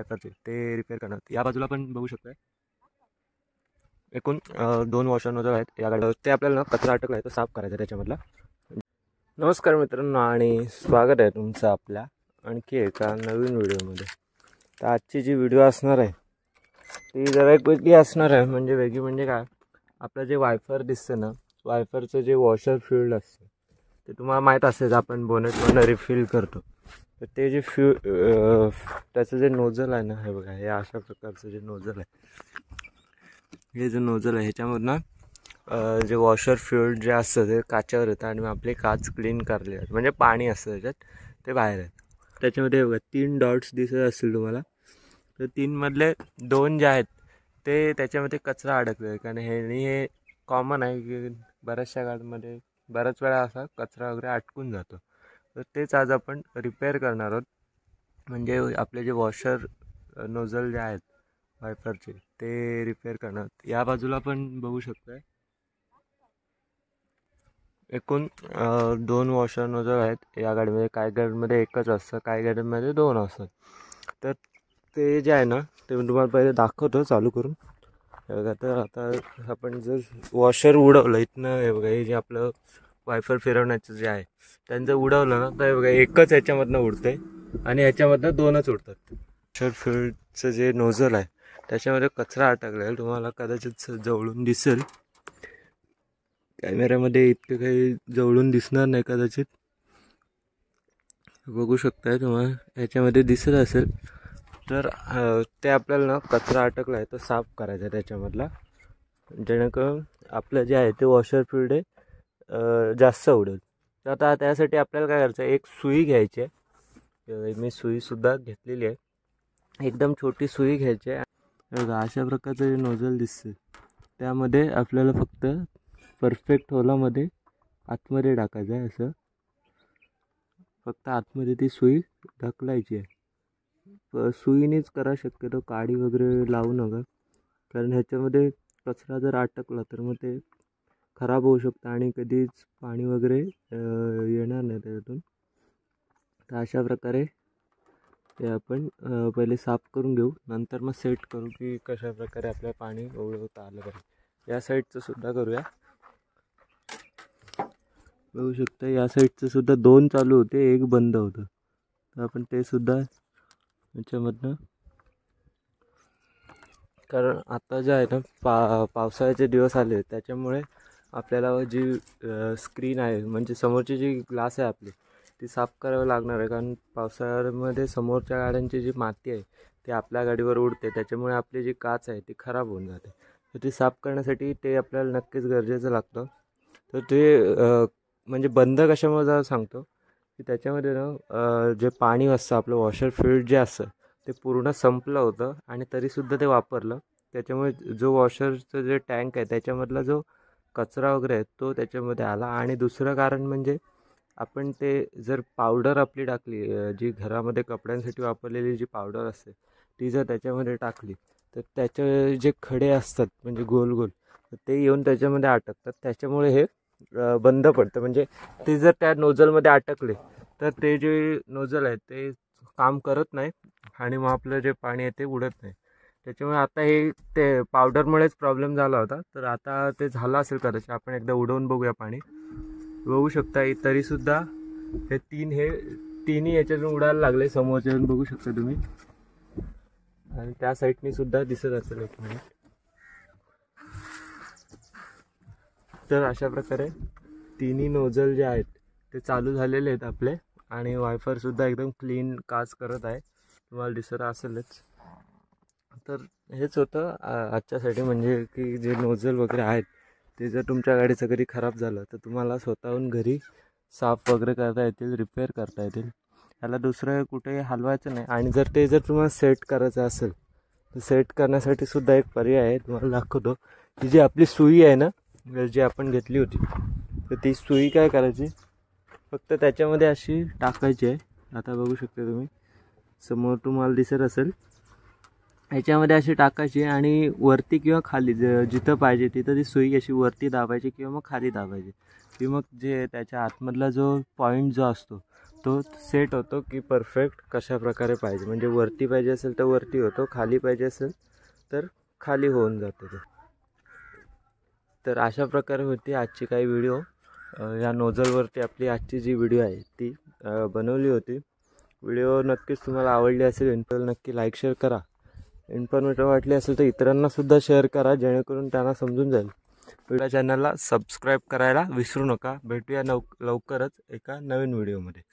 ते रिपेअर करणार या बाजूला पण बघू शकतोय एकूण दोन वॉशर नजर आहेत या गाडीवर ते आपल्याला कचरा अटकला आहे तो साफ करायचा त्याच्यामधला नमस्कार मित्रांनो आणि स्वागत आहे तुमचं आपल्या आणखी एका नवीन व्हिडिओमध्ये तर आजची जी व्हिडिओ असणार आहे ती जरा एक वेगळी असणार आहे म्हणजे वेगळी म्हणजे काय आपलं जे वायफर दिसतं ना वायफरचं जे वॉशर फील्ड असतं ते तुम्हाला माहीत असेल आपण बोनेटमधनं रिफिल करतो तर ते जे फ्यू त्याचं जे नोझल आहे ना हे बघा हे अशा प्रकारचं जे नोझल आहे हे जे नोझल आहे ह्याच्यामधून जे वॉशर फ्युल जे असतं ते काच्यावर येतं आणि आपले काच क्लीन करले म्हणजे पाणी असतं त्याच्यात ते बाहेर येतं त्याच्यामध्ये बघा तीन डॉट्स दिसत असतील तुम्हाला तर तीनमधले दोन जे आहेत ते त्याच्यामध्ये कचरा अडकले कारण हे हे कॉमन आहे की बऱ्याचशा गाडमध्ये बऱ्याच वेळा असा कचरा वगैरे अटकून जातो तर तेच आज आपण रिपेअर करणार आहोत म्हणजे आपले जे वॉशर नोझल जे आहेत वायफरचे ते रिपेअर करणार या बाजूला पण बघू शकताय एकूण दोन वॉशर नोझल आहेत या गाडीमध्ये काय गाडीमध्ये एकच असतं काय गाडीमध्ये दोन असतात तर ते जे आहे ना ते मी तुम्हाला पहिले दाखवतो चालू करून बघा तर आता आपण जर वॉशर उडवलं इथनं हे बघा हे जे आपलं वायफर फिरवण्याचं जे आहे त्यांचं उडवलं ना तर बघा एकच ह्याच्यामधनं आहे आणि ह्याच्यामधनं दोनच उडतात शर्ट फील्डचं जे नोझल आहे त्याच्यामध्ये कचरा अटकला तुम्हाला कदाचित जवळून दिसेल कॅमेऱ्यामध्ये इतकं काही जवळून दिसणार नाही कदाचित बघू शकताय तुम्हाला ह्याच्यामध्ये दिसत असेल तर ते आपल्याला ना कचरा अटकला आहे तो साफ करायचा त्याच्यामधला जेणेकरून आपलं जे आहे ते वॉशर फील्ड आहे जास्त आवडेल तर आता त्यासाठी आपल्याला काय करायचं आहे एक सुई घ्यायची आहे मी सुईसुद्धा घेतलेली आहे एकदम छोटी सुई घ्यायची आहे बघा अशा प्रकारचं जे नोझल दिसते त्यामध्ये आपल्याला फक्त परफेक्ट होलामध्ये आतमध्ये टाकायचं आहे असं फक्त आतमध्ये ती सुई ढकलायची आहे सुईनेच करा शक्यतो काडी वगैरे लावू नका कारण ह्याच्यामध्ये कचरा जर अटकला तर मग ते खराब होऊ शकतं आणि कधीच पाणी वगैरे येणार नाही त्याच्यातून तर अशा प्रकारे ते आपण पहिले साफ करून घेऊ नंतर मग सेट करू की कशा प्रकारे आपल्या पाणी ओळखता आलं पाहिजे या साईडचं सुद्धा करूया बघू शकता या साईडचं सुद्धा दोन चालू होते एक बंद होतं तर आपण ते सुद्धा याच्यामधनं कारण आता जे आहे ना पा पावसाळ्याचे दिवस आले त्याच्यामुळे आपल्याला जी स्क्रीन आहे म्हणजे समोरची जी ग्लास आहे आपली ती साफ करावं लागणार आहे कारण पावसाळ्यामध्ये समोरच्या गाड्यांची जी माती आहे ती आपल्या गाडीवर उडते त्याच्यामुळे आपली जी काच आहे ती खराब होऊन जाते तर ती साफ करण्यासाठी ते आपल्याला नक्कीच गरजेचं लागतं तर ते म्हणजे बंद कशामुळे सांगतो की त्याच्यामध्ये ना जे पाणी असतं आपलं वॉशर फिल्ड जे असतं ते पूर्ण संपलं होतं आणि तरीसुद्धा ते वापरलं त्याच्यामुळे जो वॉशरचं जे टँक आहे त्याच्यामधला जो कचरा वगैरे आहे तो त्याच्यामध्ये आला आणि दुसरं कारण म्हणजे आपण ते जर पावडर आपली टाकली जी घरामध्ये कपड्यांसाठी वापरलेली जी पावडर असते ती जर त्याच्यामध्ये टाकली तर त्याचे जे खडे असतात म्हणजे गोल गोल ते येऊन त्याच्यामध्ये अटकतात त्याच्यामुळे हे बंद पडतं म्हणजे ते जर त्या नोझलमध्ये अटकले तर ते जे नोजल आहे ते काम करत नाही आणि मग आपलं जे पाणी आहे ते उडत नाही त्याच्यामुळे आता हे ते पावडरमुळेच प्रॉब्लेम झाला होता तर आता ते झालं असेल कदाचित आपण एकदा उडवून बघूया पाणी बघू शकता तरीसुद्धा हे तीन हे तिन्ही याच्यातून उडायला लागले समोरच्यातून बघू शकता तुम्ही आणि त्या साईडनी सुद्धा दिसत असेल एक मिनिट तर अशा प्रकारे तिन्ही नोजल जे आहेत ते चालू झालेले आहेत आपले आणि वायफरसुद्धा एकदम क्लीन काच करत आहे तुम्हाला दिसत असेलच तर हेच होतं आजच्यासाठी म्हणजे की जे नोझल वगैरे आहेत ते जर तुमच्या गाडीचं कधी खराब झालं तर तुम्हाला स्वतःहून घरी साफ वगैरे करता येतील रिपेअर करता येतील ह्याला दुसरं कुठेही हलवायचं नाही आणि जर ते जर तुम्हाला सेट करायचं असेल तर सेट करण्यासाठी सुद्धा एक पर्याय आहे तुम्हाला दाखवतो की जी आपली सुई आहे ना जी आपण घेतली होती तर ती सुई काय करायची फक्त त्याच्यामध्ये अशी टाकायची आहे आता बघू शकता तुम्ही समोर तुम्हाला दिसत असेल ह्याच्यामध्ये अशी टाकायची आणि वरती किंवा खाली ज जिथं पाहिजे तिथं ती सुई अशी वरती दाबायची किंवा मग खाली दाबायची की मग जे त्याच्या आतमधला जो पॉईंट जो असतो तो सेट होतो की परफेक्ट कशाप्रकारे पाहिजे म्हणजे वरती पाहिजे असेल तर वरती होतो खाली पाहिजे असेल तर खाली होऊन जातो तो तर अशा प्रकारे होती आजची काही व्हिडिओ या नोझलवरती आपली आजची जी व्हिडिओ आहे ती बनवली होती व्हिडिओ नक्कीच तुम्हाला आवडली असेल नक्की लाईक शेअर करा इन्फॉर्मेटिव्ह वाटली असेल तर इतरांना सुद्धा शेअर करा जेणेकरून त्यांना समजून जाईल व्हिडिओ चॅनलला सबस्क्राईब करायला विसरू नका भेटूया लव लवकरच एका नवीन व्हिडिओमध्ये